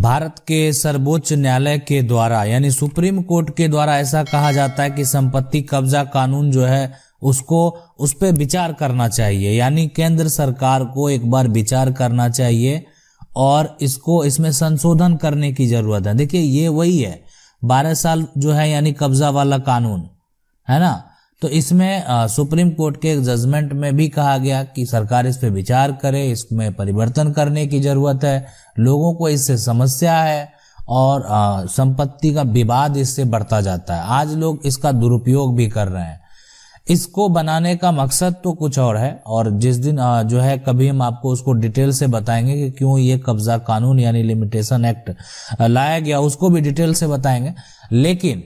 भारत के सर्वोच्च न्यायालय के द्वारा यानी सुप्रीम कोर्ट के द्वारा ऐसा कहा जाता है कि संपत्ति कब्जा कानून जो है उसको उस पर विचार करना चाहिए यानी केंद्र सरकार को एक बार विचार करना चाहिए और इसको इसमें संशोधन करने की जरूरत है देखिए ये वही है बारह साल जो है यानी कब्जा वाला कानून है ना तो इसमें सुप्रीम कोर्ट के जजमेंट में भी कहा गया कि सरकार इस पर विचार करे इसमें परिवर्तन करने की ज़रूरत है लोगों को इससे समस्या है और संपत्ति का विवाद इससे बढ़ता जाता है आज लोग इसका दुरुपयोग भी कर रहे हैं इसको बनाने का मकसद तो कुछ और है और जिस दिन जो है कभी हम आपको उसको डिटेल से बताएंगे कि क्यों ये कब्जा कानून यानी लिमिटेशन एक्ट लाया गया उसको भी डिटेल से बताएंगे लेकिन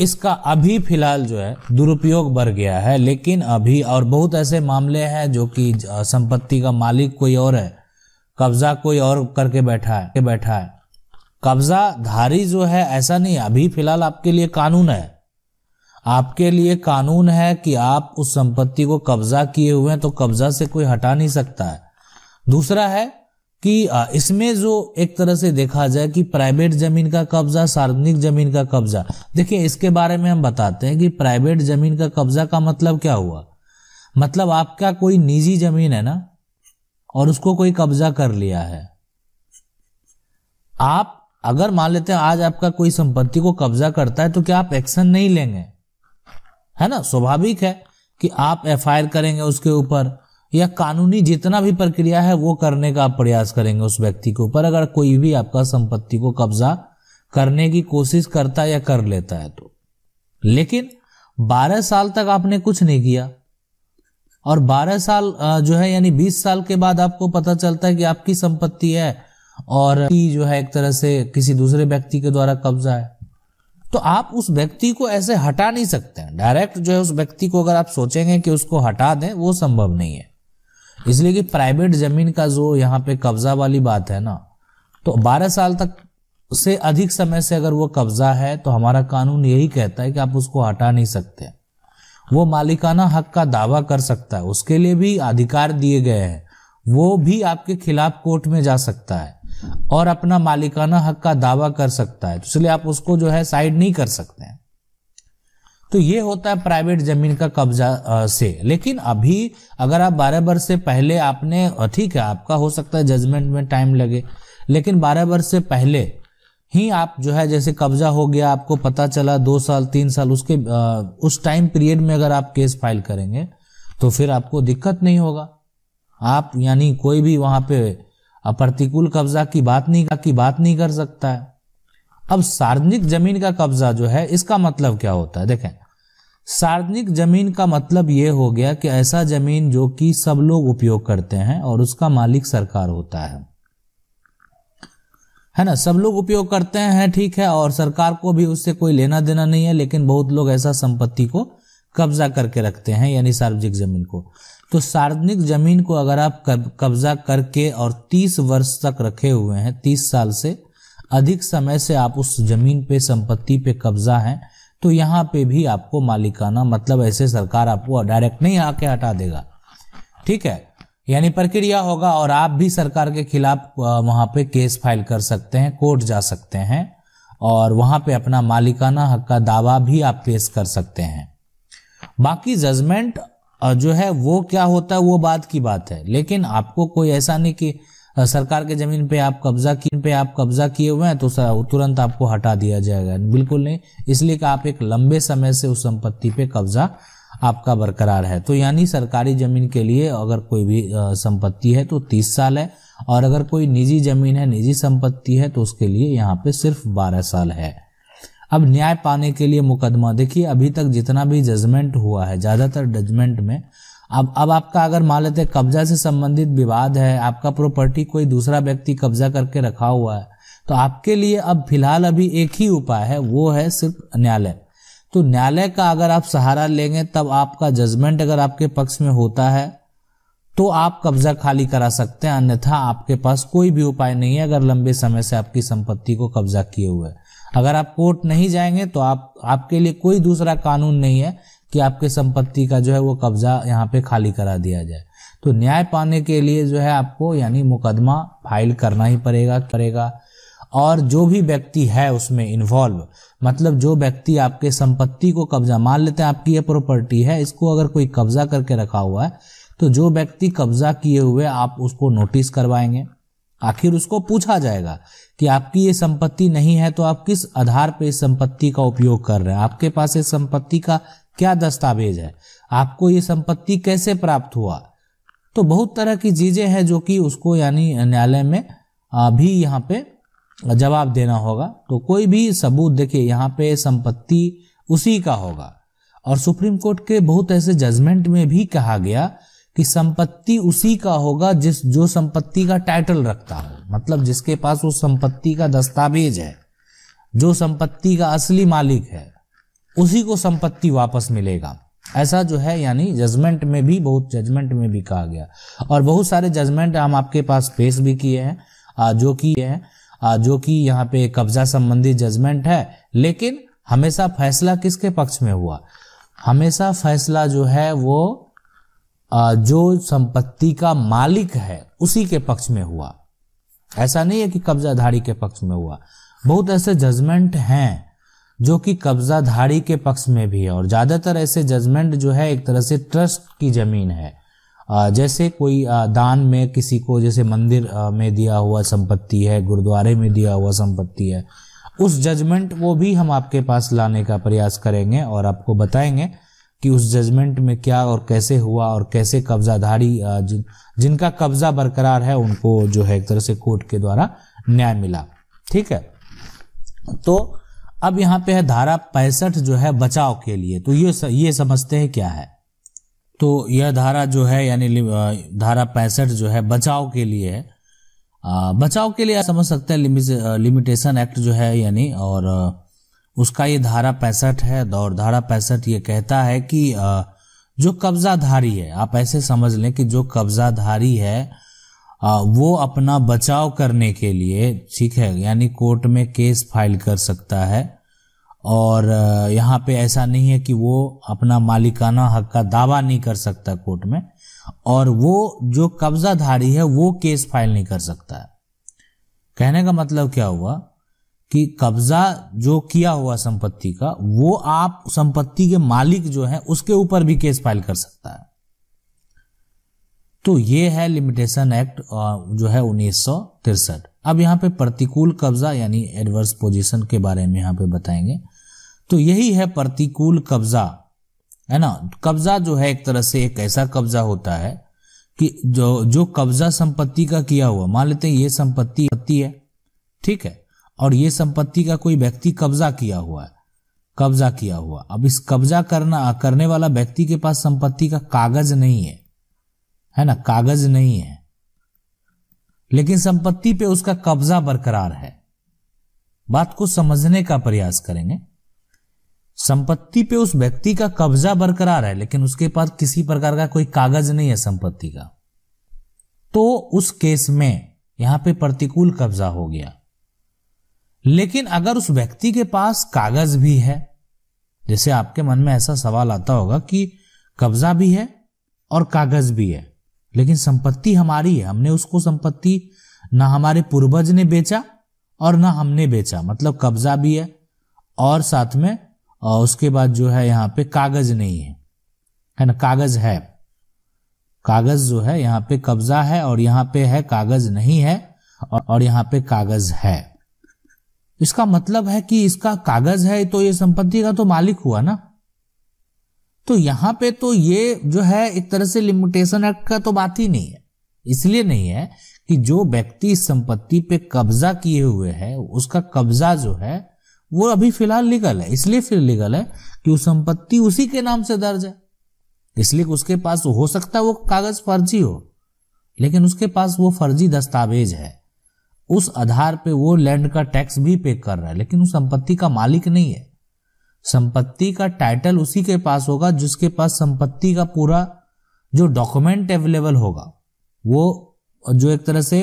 इसका अभी फिलहाल जो है दुरुपयोग बढ़ गया है लेकिन अभी और बहुत ऐसे मामले हैं जो कि संपत्ति का मालिक कोई और है कब्जा कोई और करके बैठा है के बैठा है कब्जा धारी जो है ऐसा नहीं अभी फिलहाल आपके लिए कानून है आपके लिए कानून है कि आप उस संपत्ति को कब्जा किए हुए हैं तो कब्जा से कोई हटा नहीं सकता है दूसरा है कि इसमें जो एक तरह से देखा जाए कि प्राइवेट जमीन का कब्जा सार्वजनिक जमीन का कब्जा देखिए इसके बारे में हम बताते हैं कि प्राइवेट जमीन का कब्जा का मतलब क्या हुआ मतलब आपका कोई निजी जमीन है ना और उसको कोई कब्जा कर लिया है आप अगर मान लेते हैं आज आपका कोई संपत्ति को कब्जा करता है तो क्या आप एक्शन नहीं लेंगे है ना स्वाभाविक है कि आप एफ करेंगे उसके ऊपर या कानूनी जितना भी प्रक्रिया है वो करने का आप प्रयास करेंगे उस व्यक्ति के ऊपर अगर कोई भी आपका संपत्ति को कब्जा करने की कोशिश करता या कर लेता है तो लेकिन 12 साल तक आपने कुछ नहीं किया और 12 साल जो है यानी 20 साल के बाद आपको पता चलता है कि आपकी संपत्ति है और जो है एक तरह से किसी दूसरे व्यक्ति के द्वारा कब्जा है तो आप उस व्यक्ति को ऐसे हटा नहीं सकते हैं डायरेक्ट जो है उस व्यक्ति को अगर आप सोचेंगे कि उसको हटा दें वो संभव नहीं है इसलिए कि प्राइवेट जमीन का जो यहाँ पे कब्जा वाली बात है ना तो 12 साल तक से अधिक समय से अगर वो कब्जा है तो हमारा कानून यही कहता है कि आप उसको हटा नहीं सकते वो मालिकाना हक का दावा कर सकता है उसके लिए भी अधिकार दिए गए हैं वो भी आपके खिलाफ कोर्ट में जा सकता है और अपना मालिकाना हक का दावा कर सकता है तो इसलिए आप उसको जो है साइड नहीं कर सकते हैं तो ये होता है प्राइवेट जमीन का कब्जा से लेकिन अभी अगर आप बारह वर्ष से पहले आपने ठीक है आपका हो सकता है जजमेंट में टाइम लगे लेकिन बारह वर्ष से पहले ही आप जो है जैसे कब्जा हो गया आपको पता चला दो साल तीन साल उसके आ, उस टाइम पीरियड में अगर आप केस फाइल करेंगे तो फिर आपको दिक्कत नहीं होगा आप यानी कोई भी वहां पे प्रतिकूल कब्जा की बात नहीं की बात नहीं कर सकता है अब सार्वजनिक जमीन का कब्जा जो है इसका मतलब क्या होता है देखें सार्वजनिक जमीन का मतलब ये हो गया कि ऐसा जमीन जो कि सब लोग उपयोग करते हैं और उसका मालिक सरकार होता है है ना सब लोग उपयोग करते हैं ठीक है और सरकार को भी उससे कोई लेना देना नहीं है लेकिन बहुत लोग ऐसा संपत्ति को कब्जा करके रखते हैं यानी सार्वजनिक जमीन को तो सार्वजनिक जमीन को अगर आप कब्जा करके और 30 वर्ष तक रखे हुए हैं 30 साल से अधिक समय से आप उस जमीन पे संपत्ति पे कब्जा है तो यहाँ पे भी आपको मालिकाना मतलब ऐसे सरकार आपको डायरेक्ट नहीं आके हटा देगा ठीक है यानी प्रक्रिया होगा और आप भी सरकार के खिलाफ वहां पे केस फाइल कर सकते हैं कोर्ट जा सकते हैं और वहां पे अपना मालिकाना हक का दावा भी आप पेश कर सकते हैं बाकी जजमेंट जो है वो क्या होता है वो बात की बात है लेकिन आपको कोई ऐसा नहीं कि सरकार के ज़मीन पे आप कब्जा किन पे आप कब्जा किए हुए हैं तो तुरंत आपको हटा दिया जाएगा बिल्कुल नहीं इसलिए कि आप एक लंबे समय से उस संपत्ति पे कब्जा आपका बरकरार है तो यानी सरकारी ज़मीन के लिए अगर कोई भी संपत्ति है तो तीस साल है और अगर कोई निजी ज़मीन है निजी संपत्ति है तो उसके लिए यहाँ पे सिर्फ बारह साल है अब न्याय पाने के लिए मुकदमा देखिए अभी तक जितना भी जजमेंट हुआ है ज़्यादातर जजमेंट में अब अब आपका अगर मान लेते हैं कब्जा से संबंधित विवाद है आपका प्रॉपर्टी कोई दूसरा व्यक्ति कब्जा करके रखा हुआ है तो आपके लिए अब फिलहाल अभी एक ही उपाय है वो है सिर्फ न्यायालय तो न्यायालय का अगर आप सहारा लेंगे तब आपका जजमेंट अगर आपके पक्ष में होता है तो आप कब्जा खाली करा सकते हैं अन्यथा आपके पास कोई भी उपाय नहीं है अगर लंबे समय से आपकी संपत्ति को कब्जा किए हुए अगर आप कोर्ट नहीं जाएंगे तो आप आपके लिए कोई दूसरा कानून नहीं है कि आपके संपत्ति का जो है वो कब्जा यहाँ पे खाली करा दिया जाए तो न्याय पाने के लिए जो है आपको यानी मुकदमा फाइल करना ही पड़ेगा करेगा और जो भी व्यक्ति है उसमें इन्वॉल्व मतलब जो व्यक्ति आपके संपत्ति को कब्जा मान लेते हैं आपकी ये प्रॉपर्टी है इसको अगर कोई कब्जा करके रखा हुआ है तो जो व्यक्ति कब्जा किए हुए आप उसको नोटिस करवाएंगे आखिर उसको पूछा जाएगा कि आपकी ये संपत्ति नहीं है तो आप किस आधार पर इस संपत्ति का उपयोग कर रहे हैं आपके पास इस संपत्ति का क्या दस्तावेज है आपको ये संपत्ति कैसे प्राप्त हुआ तो बहुत तरह की चीजें हैं जो कि उसको यानी न्यायालय में भी यहाँ पे जवाब देना होगा तो कोई भी सबूत देखिए यहाँ पे संपत्ति उसी का होगा और सुप्रीम कोर्ट के बहुत ऐसे जजमेंट में भी कहा गया कि संपत्ति उसी का होगा जिस जो संपत्ति का टाइटल रखता हो मतलब जिसके पास उस संपत्ति का दस्तावेज है जो संपत्ति का असली मालिक है उसी को संपत्ति वापस मिलेगा ऐसा जो है यानी जजमेंट में भी बहुत जजमेंट में भी कहा गया और बहुत सारे जजमेंट हम आपके पास पेश भी किए हैं जो कि है जो कि यहाँ पे कब्जा संबंधी जजमेंट है लेकिन हमेशा फैसला किसके पक्ष में हुआ हमेशा फैसला जो है वो जो संपत्ति का मालिक है उसी के पक्ष में हुआ ऐसा नहीं है कि कब्जाधारी के पक्ष में हुआ बहुत ऐसे जजमेंट हैं जो कि कब्जाधारी के पक्ष में भी है और ज़्यादातर ऐसे जजमेंट जो है एक तरह से ट्रस्ट की ज़मीन है जैसे कोई दान में किसी को जैसे मंदिर में दिया हुआ संपत्ति है गुरुद्वारे में दिया हुआ संपत्ति है उस जजमेंट वो भी हम आपके पास लाने का प्रयास करेंगे और आपको बताएंगे कि उस जजमेंट में क्या और कैसे हुआ और कैसे कब्जाधारी जिन, जिनका कब्जा बरकरार है उनको जो है एक तरह से कोर्ट के द्वारा न्याय मिला ठीक है तो अब यहाँ पे है धारा पैंसठ जो है बचाव के लिए तो ये ये समझते हैं क्या है तो यह धारा जो है यानी धारा पैंसठ जो है बचाव के लिए है बचाव के लिए समझ सकते हैं लिमि, लिमिटेशन एक्ट जो है यानी और उसका ये धारा पैंसठ है और धारा पैंसठ ये कहता है कि जो कब्जाधारी है आप ऐसे समझ लें कि जो कब्जाधारी है वो अपना बचाव करने के लिए ठीक है यानी कोर्ट में केस फाइल कर सकता है और यहाँ पे ऐसा नहीं है कि वो अपना मालिकाना हक का दावा नहीं कर सकता कोर्ट में और वो जो कब्जाधारी है वो केस फाइल नहीं कर सकता है कहने का मतलब क्या हुआ कि कब्जा जो किया हुआ संपत्ति का वो आप संपत्ति के मालिक जो है उसके ऊपर भी केस फाइल कर सकता है तो ये है लिमिटेशन एक्ट जो है उन्नीस अब यहाँ पे प्रतिकूल कब्जा यानी एडवर्स पोजीशन के बारे में यहाँ पे बताएंगे तो यही है प्रतिकूल कब्जा है ना कब्जा जो है एक तरह से एक ऐसा कब्जा होता है कि जो जो कब्जा संपत्ति का किया हुआ मान लेते हैं ये संपत्ति है ठीक है और ये संपत्ति का कोई व्यक्ति कब्जा किया हुआ है कब्जा किया हुआ अब इस कब्जा करना करने वाला व्यक्ति के पास संपत्ति का कागज नहीं है है ना कागज नहीं है लेकिन संपत्ति पे उसका कब्जा बरकरार है बात को समझने का प्रयास करेंगे संपत्ति पे उस व्यक्ति का कब्जा बरकरार है लेकिन उसके पास किसी प्रकार का कोई कागज नहीं है संपत्ति का तो उस केस में यहां पे प्रतिकूल कब्जा हो गया लेकिन अगर उस व्यक्ति के पास कागज भी है जैसे आपके मन में ऐसा सवाल आता होगा कि कब्जा भी है और कागज भी है लेकिन संपत्ति हमारी है हमने उसको संपत्ति ना हमारे पूर्वज ने बेचा और ना हमने बेचा मतलब कब्जा भी है और साथ में और उसके बाद जो है यहाँ पे कागज नहीं है है ना कागज है कागज जो है यहाँ पे कब्जा है और यहाँ पे है कागज नहीं है और यहाँ पे कागज है इसका मतलब है कि इसका कागज है तो ये संपत्ति का तो मालिक हुआ ना तो यहां पे तो ये जो है एक तरह से लिमिटेशन एक्ट का तो बात ही नहीं है इसलिए नहीं है कि जो व्यक्ति संपत्ति पे कब्जा किए हुए है उसका कब्जा जो है वो अभी फिलहाल लीगल है इसलिए फिर लीगल है कि उस संपत्ति उसी के नाम से दर्ज है इसलिए उसके पास हो सकता है वो कागज फर्जी हो लेकिन उसके पास वो फर्जी दस्तावेज है उस आधार पे वो लैंड का टैक्स भी पे कर रहा है लेकिन उस संपत्ति का मालिक नहीं है संपत्ति का टाइटल उसी के पास होगा जिसके पास संपत्ति का पूरा जो डॉक्यूमेंट अवेलेबल होगा वो जो एक तरह से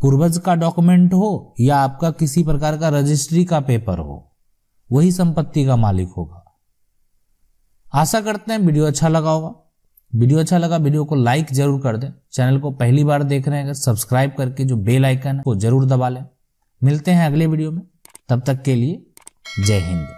पूर्वज का डॉक्यूमेंट हो या आपका किसी प्रकार का रजिस्ट्री का पेपर हो वही संपत्ति का मालिक होगा आशा करते हैं वीडियो अच्छा लगा होगा वीडियो अच्छा लगा वीडियो को लाइक जरूर कर दें चैनल को पहली बार देख रहे हैं अगर सब्सक्राइब करके जो बेल आइकन है वो जरूर दबा लें मिलते हैं अगले वीडियो में तब तक के लिए जय हिंद